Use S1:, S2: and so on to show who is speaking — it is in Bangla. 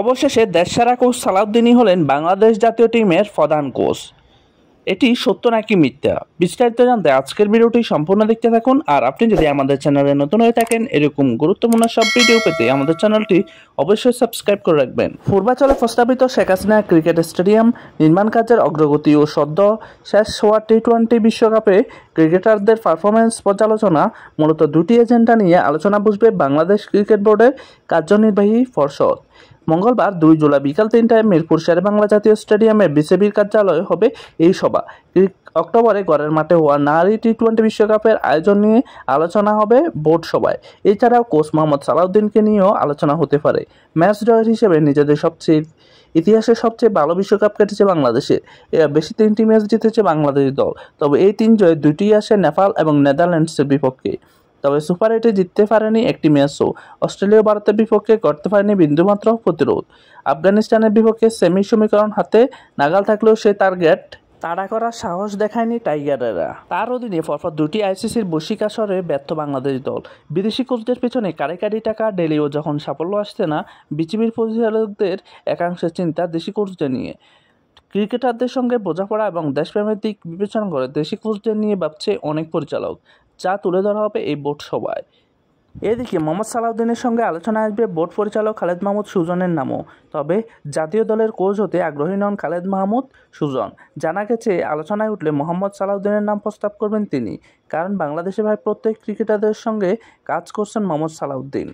S1: অবশেষে দেশসারা কোচ সালাউদ্দিনই হলেন বাংলাদেশ জাতীয় টিমের প্রধান কোচ এটি সত্য নাকি মিথ্যা বিস্তারিত জানতে আজকের ভিডিওটি সম্পূর্ণ দেখতে থাকুন আর আপনি যদি আমাদের চ্যানেলে নতুন হয়ে থাকেন এরকম গুরুত্বপূর্ণ সব ভিডিও পেতে আমাদের চ্যানেলটি অবশ্যই সাবস্ক্রাইব করে রাখবেন পূর্বাচলে প্রস্তাবিত শেখ হাসিনা ক্রিকেট স্টেডিয়াম নির্মাণ কাজের অগ্রগতি ও সদ্য শেষ হওয়া টি টোয়েন্টি বিশ্বকাপে ক্রিকেটারদের পারফরমেন্স পর্যালোচনা মূলত দুটি এজেন্ডা নিয়ে আলোচনা বসবে বাংলাদেশ ক্রিকেট বোর্ডের কার্যনির্বাহী পর্ষদ মঙ্গলবার দুই জুলাই বিকাল তিনটায় মিরপুর বাংলা জাতীয় স্টেডিয়ামে বিসিবির কার্যালয়ে হবে এই সভা অক্টোবরে গড়ের মাঠে হওয়া নারী টি টোয়েন্টি বিশ্বকাপের আয়োজন নিয়ে আলোচনা হবে বোর্ড সভায় এছাড়াও কোচ মোহাম্মদ সালাউদ্দিনকে নিয়েও আলোচনা হতে পারে ম্যাচ ড্রয়ের হিসেবে নিজেদের সবচেয়ে ইতিহাসের সবচেয়ে ভালো বিশ্বকাপ কেটেছে বাংলাদেশে বেশি তিনটি ম্যাচ জিতেছে বাংলাদেশ দল তবে এই তিন জয়ে দুটি আসে নেপাল এবং নেদারল্যান্ডসের বিপক্ষে তবে সুপার এইটে জিততে পারেনি একটি ম্যাচও অস্ট্রেলীয় ভারতের বিপক্ষে করতে পারেনি বিন্দুমাত্র প্রতিরোধ আফগানিস্তানের বিপক্ষে সেমি সমীকরণ হাতে নাগাল থাকলেও সে টার্গেট তাড়া করার সাহস দেখায়নি টাইগারেরা তার অধীনে পরপর দুটি আইসিসির বৈশ্বিক ব্যর্থ বাংলাদেশ দল বিদেশি কোচদের পেছনে কারিকারি টাকা ডেলিও যখন সাফল্য আসছে না বিচিবির পরিচালকদের একাংশের চিন্তা দেশি কোচদের নিয়ে ক্রিকেটারদের সঙ্গে বোঝাপড়া এবং দেশপ্রেমের দিক বিবেচনা করে দেশি কোচদের নিয়ে ভাবছে অনেক পরিচালক যা তুলে ধরা হবে এই বোর্ড সভায় এদিকে মোহাম্মদ সালাউদ্দিনের সঙ্গে আলোচনা আসবে বোর্ড পরিচালক খালেদ মাহমুদ সুজনের নামও তবে জাতীয় দলের কোচ হতে আগ্রহী নন খালেদ মাহমুদ সুজন জানা গেছে আলোচনায় উঠলে মোহাম্মদ সালাউদ্দিনের নাম প্রস্তাব করবেন তিনি কারণ বাংলাদেশে ভাই প্রত্যেক ক্রিকেটারদের সঙ্গে কাজ করছেন মোহাম্মদ সালাউদ্দিন